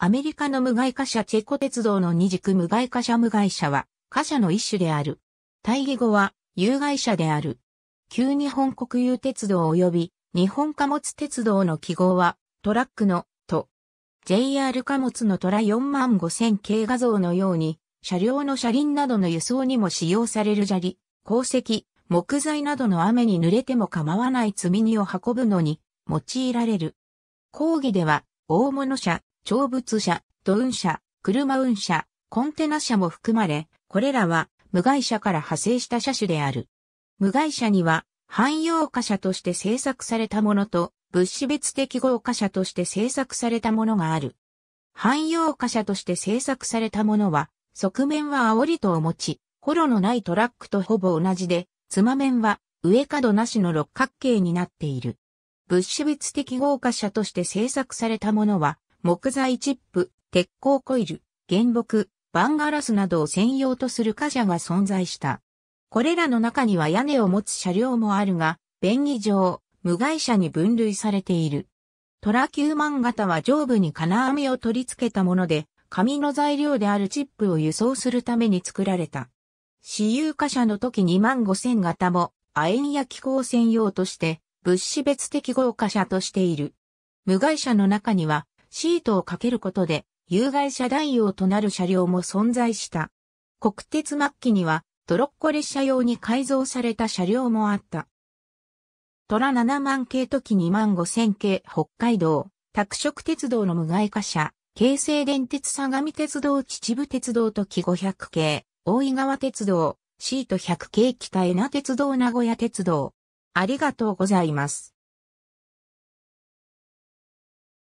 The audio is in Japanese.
アメリカの無害貨車チェコ鉄道の二軸無害貨車無害車は貨車の一種である。対義語は有害車である。旧日本国有鉄道及び日本貨物鉄道の記号はトラックのと JR 貨物のトラ4万5千系画像のように車両の車輪などの輸送にも使用される砂利、鉱石、木材などの雨に濡れても構わない積み荷を運ぶのに用いられる。講義では大物車、長物車、土運車、車運車、コンテナ車も含まれ、これらは無害車から派生した車種である。無害車には、汎用貨車として製作されたものと、物資別適合貨車として製作されたものがある。汎用貨車として製作されたものは、側面は煽りとを持ち、ホロのないトラックとほぼ同じで、つま面は上角なしの六角形になっている。物資別適合貨車として製作されたものは、木材チップ、鉄鋼コイル、原木、バンガラスなどを専用とする貨車が存在した。これらの中には屋根を持つ車両もあるが、便宜上、無害車に分類されている。トラキューマン型は上部に金網を取り付けたもので、紙の材料であるチップを輸送するために作られた。私有貨車の時2万5000型も、亜鉛や気候専用として、物資別適合貨車としている。無害車の中には、シートをかけることで、有害車代用となる車両も存在した。国鉄末期には、トロッコ列車用に改造された車両もあった。虎7万系とき2万5千系北海道、拓殖鉄道の無害化車、京成電鉄相模鉄道秩父鉄道とき500系、大井川鉄道、シート100系北江名鉄道名古屋鉄道。ありがとうございます。